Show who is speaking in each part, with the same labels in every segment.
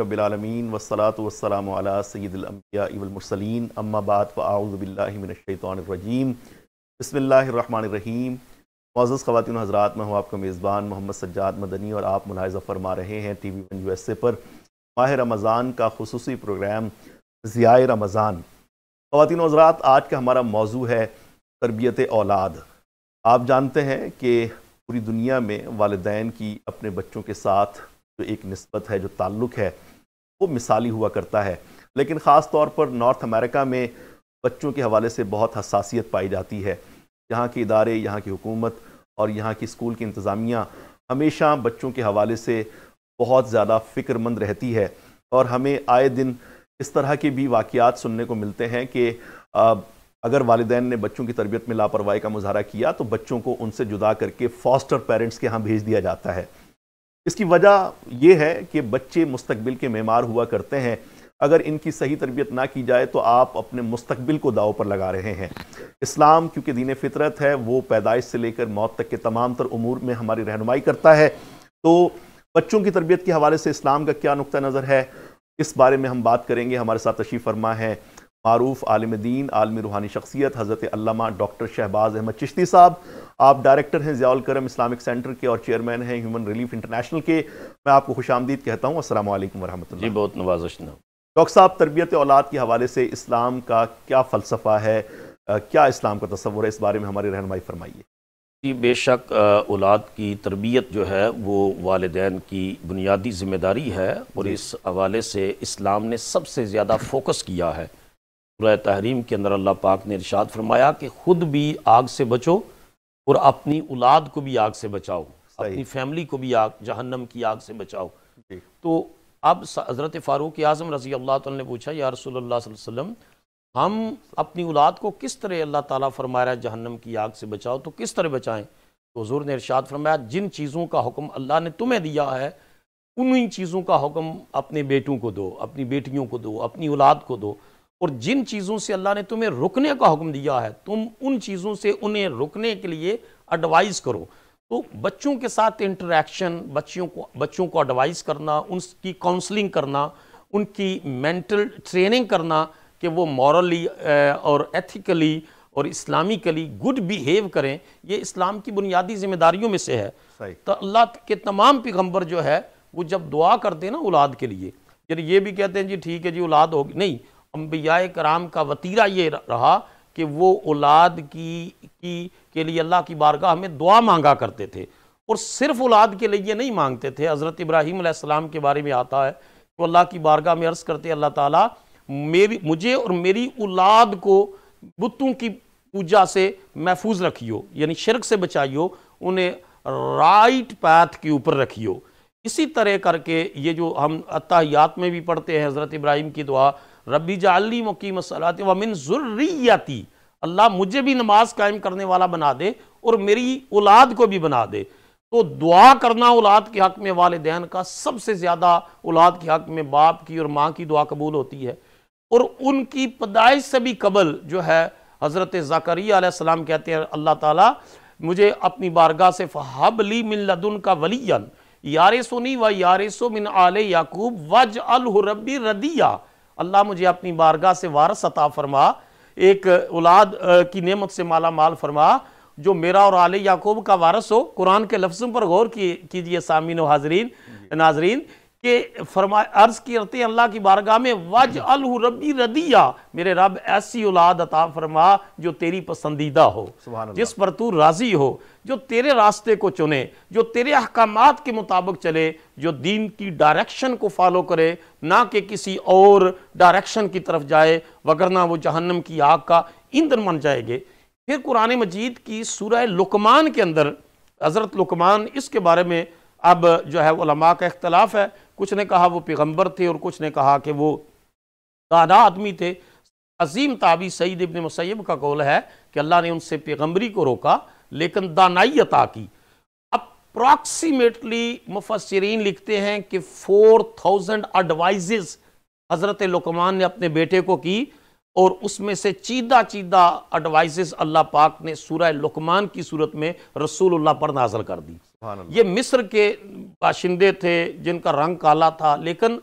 Speaker 1: रबालमीन वसलात वसलाम अम्माबाद आउज़बिल्लिमिनशैतरजीम बसमीम मोज़ ख़वान हज़रात मैं हूँ आपका मेज़बान मोहम्मद सज्जाद मदनी और आप मुलायजा फरमा रहे हैं T V one U S A पर माह रमज़ान का खसूस प्रोग्राम ज़िया रमज़ान ख़वान हज़रात आज का हमारा मौजू है तरबियत औलाद आप जानते हैं कि पूरी दुनिया में वालदेन की अपने बच्चों के साथ जो एक नस्बत है जो ताल्लुक़ है वो मिसाली हुआ करता है लेकिन ख़ास तौर पर नॉर्थ अमेरिका में बच्चों के हवाले से बहुत हसासीत पाई जाती है यहाँ के इदारे यहाँ की हुकूमत और यहाँ की स्कूल की इंतज़ामिया हमेशा बच्चों के हवाले से बहुत ज़्यादा फ़िक्रमंद रहती है और हमें आए दिन इस तरह के भी वाक़ सुनने को मिलते हैं कि अगर वालदे ने बच्चों की तरबियत में लापरवाही का मुजाहरा किया तो बच्चों को उनसे जुदा करके फॉस्टर पेरेंट्स के यहाँ भेज दिया जाता है इसकी वजह यह है कि बच्चे मुस्तबिल के मेमार हुआ करते हैं अगर इनकी सही तरबियत ना की जाए तो आप अपने मुस्तबिल को दाव पर लगा रहे हैं इस्लाम क्योंकि दीन फितरत है वो पैदाइश से लेकर मौत तक के तमाम तर अमूर में हमारी रहनुमाई करता है तो बच्चों की तरबियत के हवाले से इस्लाम का क्या नुक़ नज़र है इस बारे में हम बात करेंगे हमारे साथ तशीफ़ फरमा है मरूफ आलम दीन आलमी रूहानी शख्सियत हज़रत डॉक्टर शहबाज अहमद चिश्ती साहब आप डायरेक्टर हैं ज़ियाल करम इस्लामिक सेंटर के और चेयरमैन हैं ह्यूमन रिलीफ इंटरनेशनल के मैं आपको खुश आमदीद कहता हूँ असल वरहमत जी बहुत नवाजिश डॉक्टर साहब तरबियत औलाद के हवाले से इस्लाम का क्या फ़लसफ़ा है क्या इस्लाम का तस्वर है इस बारे में हमारी रहनमाई फरमाइए
Speaker 2: जी बेशक औलाद की तरबियत जो है वो वालदेन की बुनियादी ज़िम्मेदारी है और इस हवाले से इस्लाम ने सबसे ज़्यादा फोकस किया है सूर्य तहरीम के अंदर अल्लाह पाक ने इरशाद फरमाया कि ख़ुद भी आग से बचो और अपनी औलाद को भी आग से बचाओ अपनी फैमिली को भी आग जहन्नम की आग से बचाओ तो अब हज़रत फ़ारूक आज़म रजी अल्लाह तुम ने पूछा या रसोल्ला वसम हम अपनी औलाद को किस तरह अल्लाह ताला फरमा रहा है जहन्नम की आग से बचाओ तो किस तरह बचाएं तो हजूर ने इरशाद फरमाया जिन चीज़ों का हुक्म अल्लाह ने तुम्हें दिया है उन्हीं चीज़ों का हुक्म अपने बेटों को दो अपनी बेटियों को दो अपनी औलाद को दो और जिन चीज़ों से अल्लाह ने तुम्हें रुकने का हुक्म दिया है तुम उन चीज़ों से उन्हें रुकने के लिए एडवाइस करो तो बच्चों के साथ इंटरेक्शन बच्चियों को बच्चों को एडवाइस करना उनकी काउंसलिंग करना उनकी मेंटल ट्रेनिंग करना कि वो मॉरली और एथिकली और इस्लामिकली गुड बिहेव करें ये इस्लाम की बुनियादी जिम्मेदारियों में से है तो अल्लाह के तमाम पैगम्बर जो है वो जब दुआ करते हैं ना औलाद के लिए यानी ये भी कहते हैं जी ठीक है जी औलाद होगी नहीं अम्बिया कराम का वतीरा ये रहा कि वो औलाद की, की के लिए अल्लाह की बारगाह में दुआ मांगा करते थे और सिर्फ औलाद के लिए नहीं मांगते थे हज़रत इब्राहीम सलाम के बारे में आता है तो अल्लाह की बारगाह में अर्ज़ करते अल्लाह ताला मेरी मुझे और मेरी औलाद को बुतों की पूजा से महफूज रखियो यानी शिरक से बचाइयो उन्हें राइट पैथ के ऊपर रखियो इसी तरह करके ये जो हम अतःयात में भी पढ़ते हैं हज़रत इब्राहिम की दुआ रबी जाली मुकीम सलात वमिन ज़ुर्रियाती अल्लाह मुझे भी नमाज कायम करने वाला बना दे और मेरी औलाद को भी बना दे तो दुआ करना औलाद के हक़ में वालदेन का सबसे ज़्यादा औलाद के हक़ में बाप की और माँ की दुआ कबूल होती है और उनकी पैदाइश से भी कबल जो है हज़रत ज़ाकरियाम कहते हैं अल्लाह ताला मुझे अपनी बारगाह से फ़हबली मिन लदन का वलियन यार सोनी व यार सो मिन आल याकूब वज अलहरबी रदिया अल्लाह मुझे अपनी बारगाह से वारस अता फरमा एक औलाद की नेमत से माला माल फरमा जो मेरा और आल याकूब का वारस हो कुरान के लफ्ज़ों पर गौर कीजिए सामीन हाजरीन नाजरीन कि फरमा अर्ज़ की करते अल्लाह की बारगाह में वज अल रबी रदिया मेरे रब ऐसी औलाद अता फरमा जो तेरी पसंदीदा हो जिस पर तू राज़ी हो जो तेरे रास्ते को चुने जो तेरे अहकाम के मुताबिक चले जो दीन की डायरेक्शन को फॉलो करे ना कि किसी और डायरेक्शन की तरफ जाए वगरना वो जहन्नम की आग का ईंधन मन जाएंगे फिर कुरान मजीद की सूरह लुकमान के अंदर हज़रत लुकमान इसके बारे में अब जो है उलमा का इख्तलाफ है कुछ ने कहा वो पैगम्बर थे और कुछ ने कहा कि वो दाना आदमी थे अजीम ताबी सईद इबन मसैब का कौल है कि अल्लाह ने उनसे पैगम्बरी को रोका लेकिन दानाई अता की अप्रॉक्सीमेटली मुफसरीन लिखते हैं कि फोर थाउजेंड एडवाइज़ हज़रत लकमान ने अपने बेटे को की और उसमें से चीदा चीदा एडवाइज़ अल्लाह पाक ने सूरा लकमान की सूरत में रसूल पर नाजल कर दी ये मिस्र के बाशिंदे थे जिनका रंग काला था लेकिन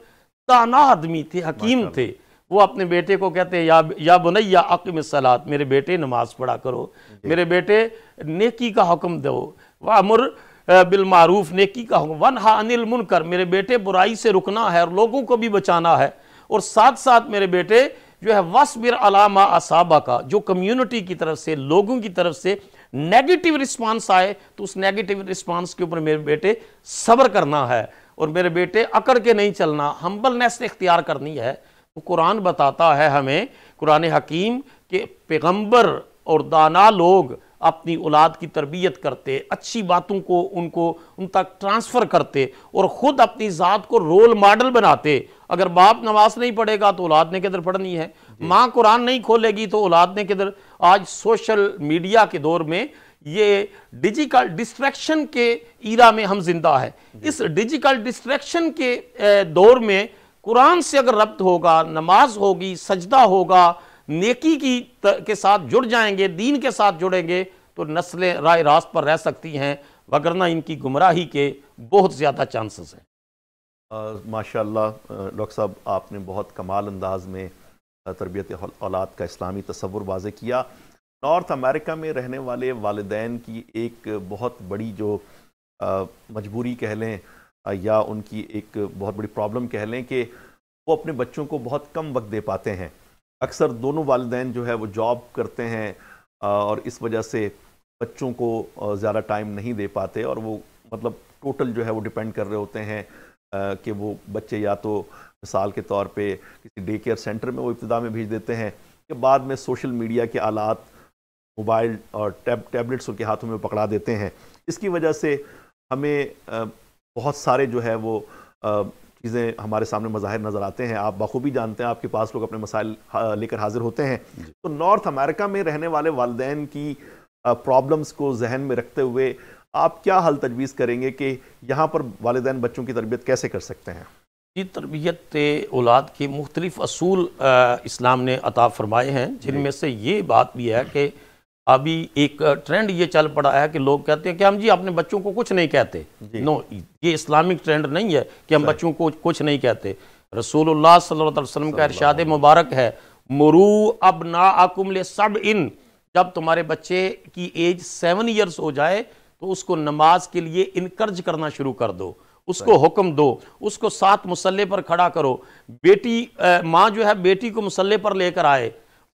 Speaker 2: ताना आदमी थे हकीम थे वो अपने बेटे को कहते हैं या या बुनैया अकम सलात मेरे बेटे नमाज पढ़ा करो मेरे बेटे नेकी का हुक्म दो वामुर बिलमारूफ नेकी का हुक्म वन हा अनिल मुनकर मेरे बेटे बुराई से रुकना है और लोगों को भी बचाना है और साथ साथ मेरे बेटे जो है वसबिर अलामा असाबा का जो कम्युनिटी की तरफ से लोगों की तरफ से नेगेटिव रिस्पांस आए तो उस नेगेटिव रिस्पांस के ऊपर मेरे बेटे सब्र करना है और मेरे बेटे अकड़ के नहीं चलना हम्बलनेस इख्तियार करनी है तो कुरान बताता है हमें कुरान हकीम के पैगम्बर और दाना लोग अपनी औलाद की तरबियत करते अच्छी बातों को उनको उन तक ट्रांसफ़र करते और ख़ुद अपनी ज़ात को रोल मॉडल बनाते अगर बाप नमाज नहीं पढ़ेगा तो औलाद ने किधर पढ़नी है माँ कुरान नहीं खोलेगी तो औलाद ने किधर आज सोशल मीडिया के दौर में ये डिजिटल डिस्ट्रैक्शन के ईरा में हम जिंदा है इस डिजिटल डिस्ट्रैक्शन के दौर में कुरान से अगर रब्त होगा नमाज होगी सजदा होगा नेकी की के साथ जुड़ जाएंगे दीन के साथ जुड़ेंगे तो नस्लें राय रास्त पर रह सकती हैं वगरना इनकी गुमराही के बहुत ज़्यादा चांसेस हैं
Speaker 1: माशा डॉक्टर साहब आपने बहुत कमाल अंदाज में तरबियत औलाद का इस्लामी तस्वुर वाज किया नॉर्थ अमेरिका में रहने वाले वालदान की एक बहुत बड़ी जो मजबूरी कह लें या उनकी एक बहुत बड़ी प्रॉब्लम कह लें कि वो अपने बच्चों को बहुत कम वक्त दे पाते हैं अक्सर दोनों वालदेन जो है वो जॉब करते हैं और इस वजह से बच्चों को ज़्यादा टाइम नहीं दे पाते और वो मतलब टोटल जो है वो डिपेंड कर रहे होते हैं कि वो बच्चे या तो मिसाल के तौर पे किसी डे केयर सेंटर में वो इब्तदा में भेज देते हैं या बाद में सोशल मीडिया के आलात मोबाइल और टैब टैबलेट्स उनके हाथों में पकड़ा देते हैं इसकी वजह से हमें बहुत सारे जो है वो चीज़ें हमारे सामने मज़ाहिर नज़र आते हैं आप बखूबी जानते हैं आपके पास लोग अपने मसाइल लेकर हाजिर होते हैं तो नॉर्थ अमेरिका में रहने वाले वालदेन की प्रॉब्लम्स को जहन में रखते हुए आप क्या हल तजवीज़ करेंगे कि यहाँ पर वालदान बच्चों की तरबियत कैसे कर सकते हैं
Speaker 2: जी तरबियत औलाद के मुख्तलिफ असूल इस्लाम ने अता फरमाए हैं जिनमें से ये बात भी है कि अभी एक ट्रेंड ये चल पड़ा है कि लोग कहते हैं कि हम जी अपने बच्चों को कुछ नहीं कहते नो ये इस्लामिक ट्रेंड नहीं है कि हम बच्चों को कुछ नहीं कहते रसूलुल्लाह सल्लल्लाहु अलैहि वसल्लम का इरशाद मुबारक है मरू अब ना आकुमले सब इन जब तुम्हारे बच्चे की एज सेवन ईयर्स हो जाए तो उसको नमाज के लिए इनकर्ज करना शुरू कर दो उसको हुक्म दो उसको साथ मुसल्ले पर खड़ा करो बेटी माँ जो है बेटी को मुसल्ले पर लेकर आए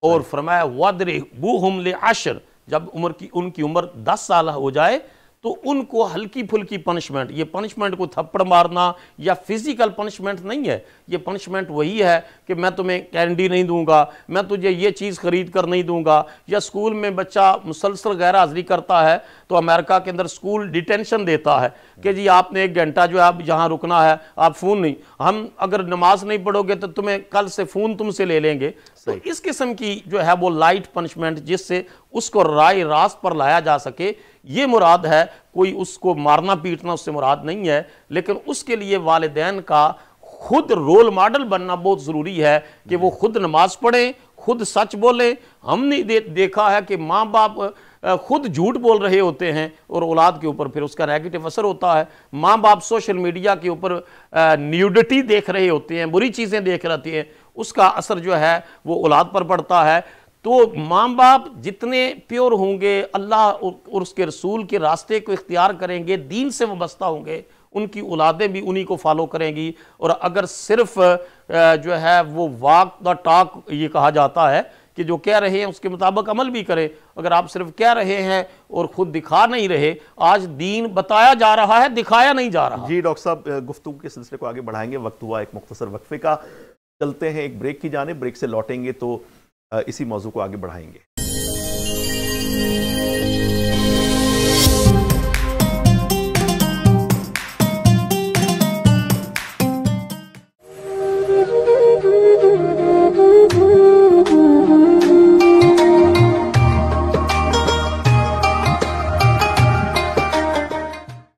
Speaker 2: और हाँ। फरमाया वदरे बू हमले आशर जब उम्र की उनकी उम्र दस साल हो जाए तो उनको हल्की फुल्की पनिशमेंट ये पनिशमेंट को थप्पड़ मारना या फिजिकल पनिशमेंट नहीं है ये पनिशमेंट वही है कि मैं तुम्हें कैंडी नहीं दूंगा मैं तुझे ये चीज़ खरीद कर नहीं दूंगा या स्कूल में बच्चा मुसलसल गैर हाजिरी करता है तो अमेरिका के अंदर स्कूल डिटेंशन देता है कि जी आपने एक घंटा जो है आप यहाँ रुकना है आप फ़ोन नहीं हम अगर नमाज नहीं पढ़ोगे तो तुम्हें कल से फ़ोन तुमसे ले लेंगे तो इस किस्म की जो है वो लाइट पनिशमेंट जिससे उसको राय रास्त पर लाया जा सके ये मुराद है कोई उसको मारना पीटना उससे मुराद नहीं है लेकिन उसके लिए वालदेन का खुद रोल मॉडल बनना बहुत ज़रूरी है कि वो खुद नमाज पढ़ें खुद सच बोलें हमने दे, देखा है कि माँ बाप खुद झूठ बोल रहे होते हैं और औलाद के ऊपर फिर उसका नेगेटिव असर होता है माँ बाप सोशल मीडिया के ऊपर न्यूडिटी देख रहे होते हैं बुरी चीज़ें देख रहती हैं उसका असर जो है वो औलाद पर पड़ता है तो माँ बाप जितने प्योर होंगे अल्लाह और उसके रसूल के रास्ते को इख्तियार करेंगे दीन से वस्ता होंगे उनकी औलादें भी उन्हीं को फॉलो करेंगी और अगर सिर्फ जो है वो वाक द टाक ये कहा जाता है कि जो कह रहे हैं उसके मुताबिक अमल भी करें अगर आप सिर्फ कह रहे हैं और खुद दिखा नहीं रहे आज दीन बताया जा रहा है दिखाया नहीं जा रहा जी डॉक्टर साहब गुफ्तु के सिलसिले को आगे बढ़ाएंगे
Speaker 1: वक्त हुआ एक मुख्तर वक्फे का चलते हैं एक ब्रेक की जाने ब्रेक से लौटेंगे तो इसी मौजू को आगे बढ़ाएंगे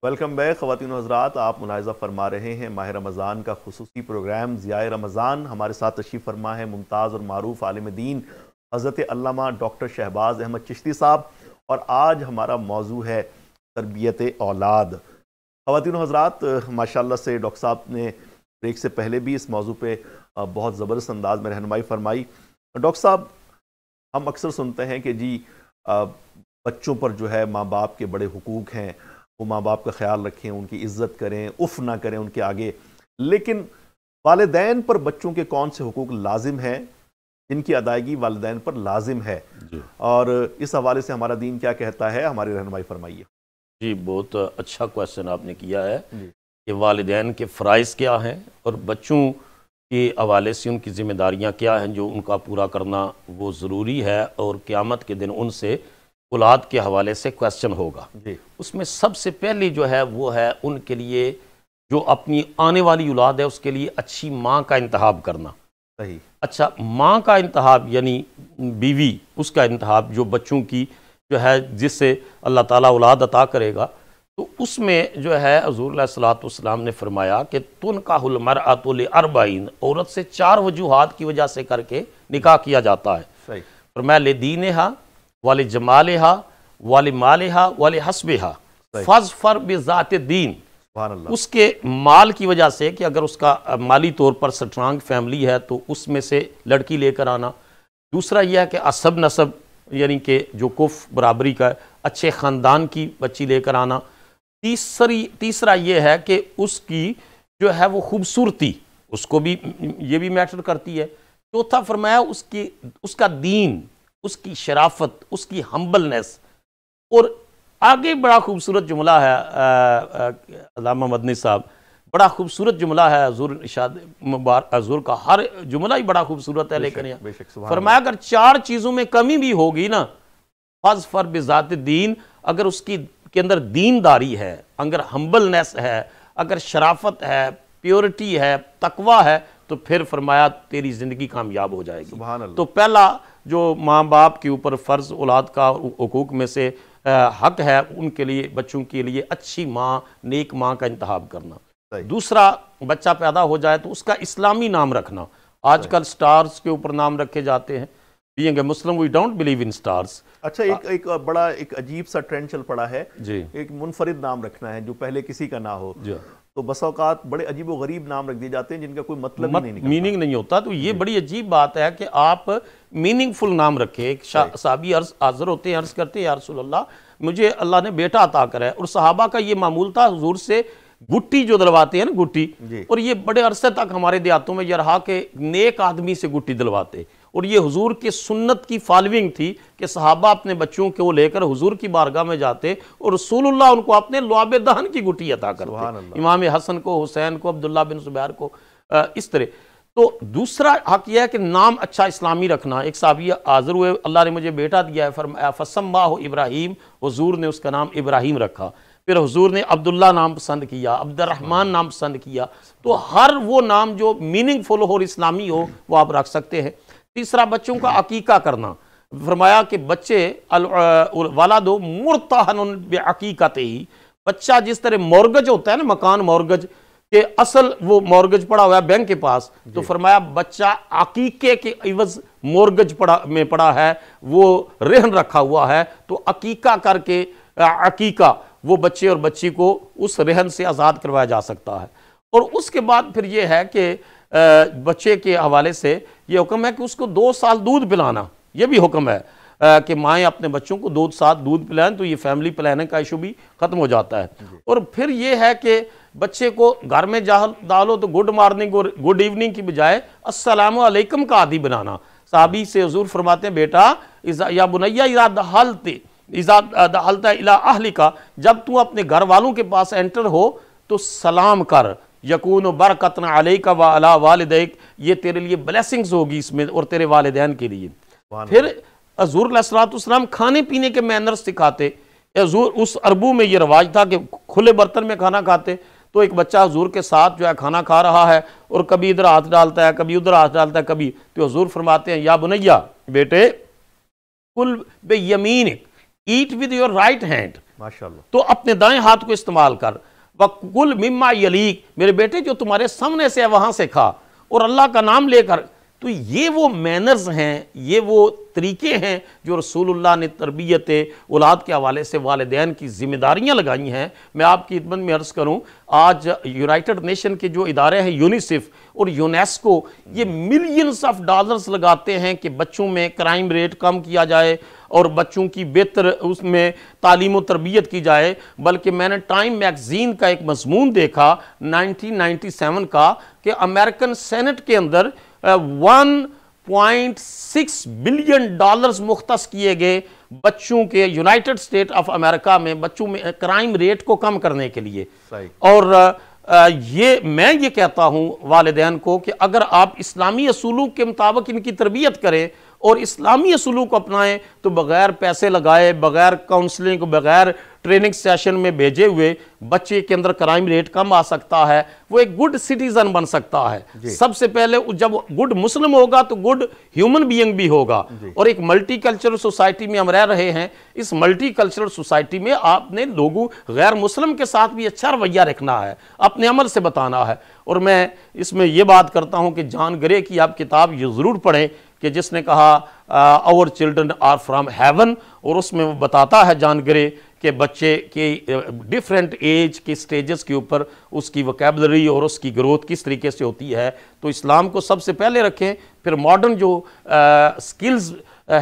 Speaker 1: वेलकम बैक खातिन हजरात आप मुलायजा फरमा रहे हैं माह रमज़ान का खसूस प्रोग्राम ज़िया रमज़ान हमारे साथ तशीफ़ फरमा है मुमताज़ और मरूफ़ आलम दीन हज़रत डॉक्टर शहबाज अहमद चिश्ती साहब और आज हमारा मौजू है तरबियत औलाद ख़वान हजरात माशा से डॉक्टर साहब ने ब्रेक से पहले भी इस मौजू पर बहुत ज़बरदस्त अंदाज में रहनमाई फरमाई डॉक्टर साहब हम अक्सर सुनते हैं कि जी बच्चों पर जो है माँ बाप के बड़े हकूक़ हैं वो माँ बाप का ख्याल रखें उनकी इज्जत करें उफ ना करें उनके आगे लेकिन वालदेन पर बच्चों के कौन से हकूक लाजिम हैं इनकी अदायगी वालदेन पर लाजिम है और इस हवाले से हमारा दीन क्या कहता है हमारी रहनमाई फरमाइए
Speaker 2: जी बहुत अच्छा क्वेश्चन आपने किया है कि वालदेन के फ़राइज़ क्या हैं और बच्चों के हवाले से उनकी ज़िम्मेदारियाँ क्या हैं जो उनका पूरा करना वो ज़रूरी है और क़्यामत के दिन उनसे औलाद के हवाले से क्वेश्चन होगा उसमें सबसे पहले जो है वो है उनके लिए जो अपनी आने वाली औलाद है उसके लिए अच्छी माँ का इंतहा करना सही अच्छा माँ का इंतहा यानी बीवी उसका इंतहा जो बच्चों की जो है जिससे अल्लाह ताला औलाद अता करेगा तो उसमें जो है हजूर सलाम ने फरमाया कि तुन का हलमर अतुल अरबाइन औरत से चार वजूहत की वजह से करके निकाह किया जाता है सही फरमाया ले दीन हाँ वाली हा वाली माल वाली हसबहा फज फर बेजात दीन उसके माल की वजह से कि अगर उसका माली तौर पर स्ट्रांग फैमिली है तो उसमें से लड़की लेकर आना दूसरा यह है कि असब नसब यानी कि जो कुफ बराबरी का अच्छे ख़ानदान की बच्ची लेकर आना तीसरी तीसरा ये है कि उसकी जो है वो खूबसूरती उसको भी ये भी मैटर करती है चौथा फरमाया उसकी उसका दीन उसकी शराफत उसकी हम्बलनेस और आगे बड़ा खूबसूरत जुमला है अलामा मदनी साहब बड़ा खूबसूरत जुमला है हजूर इशाद मुबार हजूर का हर जुमला ही बड़ा खूबसूरत है लेकिन फरमाया अगर चार चीज़ों में कमी भी होगी ना फज फर बिजात दीन अगर उसकी के अंदर दीनदारी है अगर हम्बलनेस है अगर शराफत है प्योरिटी है तकवा है तो फिर फरमाया तेरी ज़िंदगी कामयाब हो जाएगी तो पहला जो माँ बाप के ऊपर फ़र्ज़ औलाद का हकूक़ में से हक है उनके लिए बच्चों के लिए अच्छी माँ नेक माँ का इंतहाब करना दूसरा बच्चा पैदा हो जाए तो उसका इस्लामी नाम रखना आजकल स्टार्स के ऊपर नाम रखे जाते हैं being a Muslim we don't believe in stars
Speaker 1: अच्छा एक एक बड़ा एक अजीब सा ट्रेंड चल पड़ा है जी एक मुनफरद नाम रखना है जो पहले किसी का ना हो तो बस अवकात बड़े अजीब व गरीब नाम रख दिए जाते
Speaker 2: हैं जिनका कोई मतलब मत, नहीं मीनिंग नहीं होता तो ये बड़ी अजीब बात है कि आप मीनिंगफुल नाम रखे एक साहबी अर्ज हाजिर होते हैं अर्ज करते हैं यारसोल्ला मुझे अल्लाह ने बेटा अता करा है और सहाबा का ये मामूल था हजूर से गुट्टी जो दिलवाते हैं ना गुट्टी और ये बड़े अरसे तक हमारे देहातों में यहा के नेक आदमी से गुट्टी दिलवाते हैं और ये हुजूर की सुन्नत की फॉलोइंग थी कि सहाबा अपने बच्चों को लेकर हुजूर की बारगाह में जाते और रसूल उनको अपने लुआब दहन की गुटी अदा करते इमाम हसन को हुसैन को अब्दुल्ला बिन सुबैर को आ, इस तरह तो दूसरा हक यह है कि नाम अच्छा इस्लामी रखना एक यह हाजिर हुए अल्लाह ने मुझे बेटा दिया है फरमाया फसम बाह इब्राहिम हजूर ने उसका नाम इब्राहिम रखा फिर हजूर ने अब्दुल्ला नाम पसंद किया अब्दुलरहमान नाम पसंद किया तो हर वो नाम जो मीनिंगफुल हो और इस्लामी हो वो आप रख सकते हैं तीसरा बच्चों का अकीका करना फरमाया कि बच्चे वाला दो मुरताहन अकीकत ही बच्चा जिस तरह मॉर्गज होता है ना मकान मॉर्गज के असल वो मॉर्गज पड़ा हुआ है बैंक के पास तो फरमाया बच्चा अकीके के इवज मॉर्गज पड़ा में पड़ा है वो रहन रखा हुआ है तो अकीका करके अकीका वो बच्चे और बच्ची को उस रहन से आज़ाद करवाया जा सकता है और उसके बाद फिर ये है कि बच्चे के हवाले से ये हुक्म है कि उसको दो साल दूध पिलाना ये भी हुक्म है कि माएँ अपने बच्चों को दो साल दूध पिलाएं तो ये फैमिली प्लानिंग का इशू भी ख़त्म हो जाता है और फिर ये है कि बच्चे को घर में जा डालो तो गुड मॉर्निंग और गुड इवनिंग की बजाय असलकम का आदि बनाना साबी से हजूर फरमाते हैं बेटा इजा या बुनैया इजा दहलते इजा दहलता इला अहली का जब तू अपने घर वालों के पास एंटर हो तो सलाम कर यकून बरकतन का व अला वालद ये तेरे लिए ब्लैसिंग्स होगी इसमें और तेरे वालदेन के लिए फिर हजूरसलाम खाने पीने के मैनर्स सिखाते उस अरबू में ये रवाज था कि खुले बर्तन में खाना खाते तो एक बच्चा हजूर के साथ जो है खाना खा रहा है और कभी इधर हाथ डालता है कभी उधर हाथ डालता है कभी तो हजूर फरमाते हैं या बुनैया बेटे कुल बे यमीन eat with your right hand माशा तो अपने दाएं हाथ को इस्तेमाल कर वकुल मिम्मा यलीक मेरे बेटे जो तुम्हारे सामने से वहाँ से खा और अल्लाह का नाम लेकर तो ये वो मैनर्स हैं ये वो तरीके हैं जो रसूलुल्लाह ने तरबियत औलाद के हवाले से वालदेन की जिम्मेदारियाँ लगाई हैं मैं आपकी खिदमत में अर्ज़ करूँ आज यूनाइटेड नेशन के जो इदारे हैं यूनिसेफ और यूनेस्को ये मिलियंस ऑफ डॉलर्स लगाते हैं कि बच्चों में क्राइम रेट कम किया जाए और बच्चों की बेहतर उसमें तालीम और तरबियत की जाए बल्कि मैंने टाइम मैगज़ीन का एक मजमून देखा 1997 का कि अमेरिकन सेनेट के अंदर सिक्स बिलियन डॉलर्स मुख्त किए गए बच्चों के यूनाइटेड स्टेट ऑफ अमेरिका में बच्चों में क्राइम रेट को कम करने के लिए और ये मैं ये कहता हूँ वालदेन को कि अगर आप इस्लामी असूलों के मुताबिक इनकी तरबियत करें और इस्लामी असूलों को अपनाएं तो बग़ैर पैसे लगाए बग़ैर काउंसलिंग बग़ैर ट्रेनिंग सेशन में भेजे हुए बच्चे के अंदर क्राइम रेट कम आ सकता है वो एक गुड सिटीजन बन सकता है सबसे पहले जब गुड मुस्लिम होगा तो गुड ह्यूमन बीइंग भी होगा और एक मल्टी कल्चरल सोसाइटी में हम रह रहे हैं इस मल्टी कल्चरल सोसाइटी में आपने लोगों गैर मुस्लिम के साथ भी अच्छा रवैया रखना है अपने अमल से बताना है और मैं इसमें यह बात करता हूँ कि जान गरे की आप किताब ये ज़रूर पढ़ें कि जिसने कहा our children are from heaven और उसमें वो बताता है जान ग्रे के बच्चे के डिफरेंट एज के स्टेजेस के ऊपर उसकी वकेबलरी और उसकी ग्रोथ किस तरीके से होती है तो इस्लाम को सबसे पहले रखें फिर मॉडर्न जो आ, स्किल्स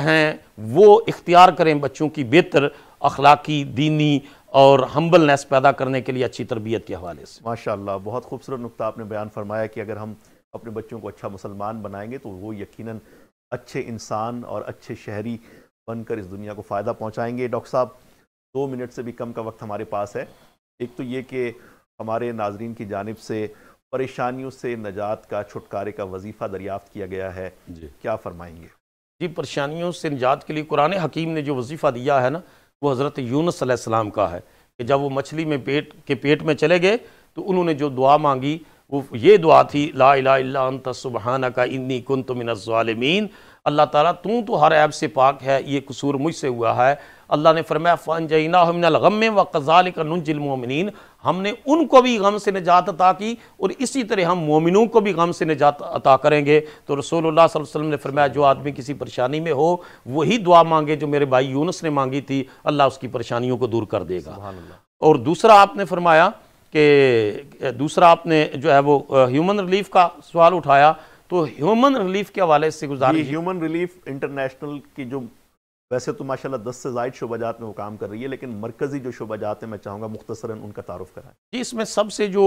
Speaker 2: हैं वो इख्तियार करें बच्चों की बेहतर अखलाकी दीनी और हम्बलनेस पैदा करने के लिए अच्छी तरबियत के हवाले से
Speaker 1: माशाल्लाह बहुत खूबसूरत नुकता आपने बयान फरमाया कि अगर हम अपने बच्चों को अच्छा मुसलमान बनाएंगे तो वो यकीनन अच्छे इंसान और अच्छे शहरी बनकर इस दुनिया को फ़ायदा पहुंचाएंगे डॉक्टर साहब दो मिनट से भी कम का वक्त हमारे पास है एक तो ये कि हमारे नाजरन की जानब से परेशानियों से नजात का छुटकारे का वजीफ़ा दरियाफ़्त किया गया है जी क्या फ़रमाएंगे
Speaker 2: जी परेशानियों से निजात के लिए कुरान हकीम ने जो वजीफ़ा दिया है ना वो हज़रत यूनस का है कि जब वो मछली में पेट के पेट में चले गए तो उन्होंने जो दुआ मांगी वो ये दुआ थी ला लाला सुबहाना का इन्नी कन तो मिनज़ालमीन अल्लाह ताला तू तो हर ऐब से पाक है ये कसूर मुझसे हुआ है अल्लाह ने फरमाया फ़ान जैना हमनगम व कज़ाल का नजिलमिन हमने उनको भी गम से निजात अता की और इसी तरह हम मोमिनों को भी गम से निजात अता करेंगे तो रसोल्ला वसम ने फरमाया जो आदमी किसी परेशानी में हो वही दुआ मांगे जो मेरे भाई यूनस ने मांगी थी अल्लाह उसकी परेशानियों को दूर कर देगा और दूसरा आपने फरमाया कि दूसरा आपने जो है वो ह्यूमन रिलीफ का सवाल उठाया तो ह्यूमन रिलीफ के हवाले से गुजार ह्यूमन
Speaker 1: रिलीफ इंटरनेशनल की जो वैसे तो माशाल्लाह दस से जायद शुबाजात में वो काम कर रही है लेकिन मरकज़ी जो शुबाजात हैं मैं चाहूँगा मुख्तसरा उनका तारुफ कराएं
Speaker 2: जी इसमें सबसे जो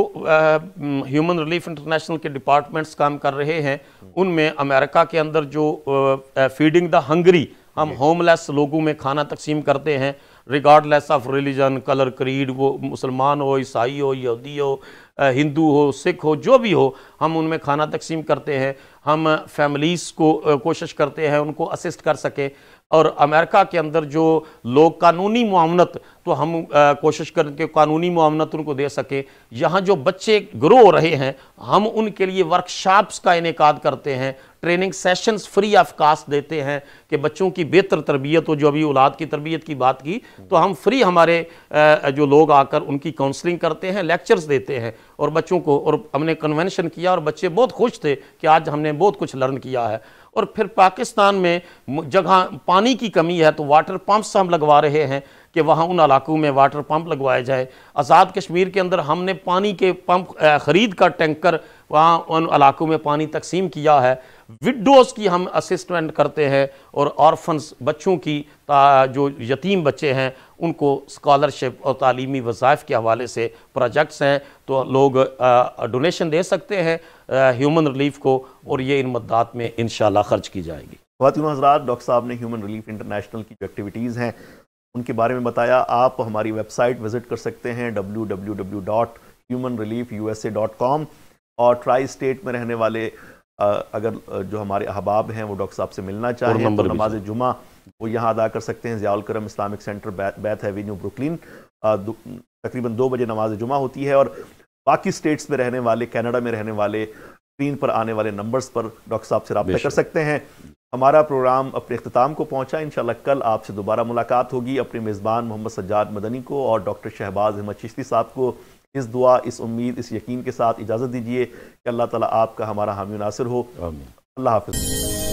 Speaker 2: ह्यूमन रिलीफ इंटरनेशनल के डिपार्टमेंट्स काम कर रहे हैं उनमें अमेरिका के अंदर जो फीडिंग द हंगरी हम होमलेस लोगों में खाना तकसीम करते हैं regardless of religion colour creed वो मुसलमान हो ईसाई हो यहूदी हो हिंदू हो सिख हो जो भी हो हम उनमें खाना तकसीम करते हैं हम फैमिलीज़ को कोशिश करते हैं उनको असिस्ट कर सकें और अमेरिका के अंदर जो लोग कानूनी मामनत तो हम आ, कोशिश करें कि कानूनी मामनत उनको दे सके यहाँ जो बच्चे ग्रो हो रहे हैं हम उनके लिए वर्कशॉप्स का इनका करते हैं training sessions free of cost देते हैं कि बच्चों की बेहतर तरबियत हो जो अभी औलाद की तरबियत की बात की तो हम फ्री हमारे जो लोग आकर उनकी काउंसलिंग करते हैं लेक्चर्स देते हैं और बच्चों को और हमने कन्वेंशन किया और बच्चे बहुत खुश थे कि आज हमने बहुत कुछ लर्न किया है और फिर पाकिस्तान में जगह पानी की कमी है तो वाटर पम्प्स हम लगवा रहे हैं कि वहाँ उन इलाकों में वाटर पम्प लगवाया जाए आज़ाद कश्मीर के अंदर हमने पानी के पम्प ख़रीद का टेंकर वहाँ उन इलाकों में पानी तकसीम किया है विडोज़ की हम असिस्टमेंट करते हैं और ऑर्फन्स बच्चों की जो यतीम बच्चे हैं उनको स्कॉलरशिप और तालीमी वज़ाइफ के हवाले से प्रोजेक्ट्स हैं तो लोग डोनेशन दे सकते हैं ह्यूमन रिलीफ को और ये इन मददात में इन खर्च की जाएगी
Speaker 1: ही हज़रा डॉक्टर साहब ने ह्यूमन रिलीफ इंटरनेशनल की जो एक्टिविटीज़ हैं उनके बारे में बताया आप हमारी वेबसाइट विज़िट कर सकते हैं W W W dot human relief U S A dot com और ट्राई स्टेट में रहने वाले अगर जो हमारे अहबाब हैं वो डॉक्टर साहब से मिलना चाहें तो नमाज जुमा वो यहाँ अदा कर सकते हैं ज़ियाल करम Islamic center Bath Avenue Brooklyn तकरीबन दो बजे नमाज जुमा होती है और बाकी स्टेट्स में रहने वाले कनाडा में रहने वाले स्क्रीन पर आने वाले नंबर्स पर डॉक्टर साहब से रबा कर सकते हैं हमारा प्रोग्राम अपने अख्ताम को पहुँचा इन कल आपसे दोबारा मुलाकात होगी अपने मेज़बान मोहम्मद सज्जाद मदनी को और डॉक्टर शहबाज अहमद चिश्ती साहब को इस दुआ इस उम्मीद इस यकीन के साथ इजाज़त दीजिए कि अल्लाह ताला आपका हमारा हामी नासिर हो अल्लाह हाफिज़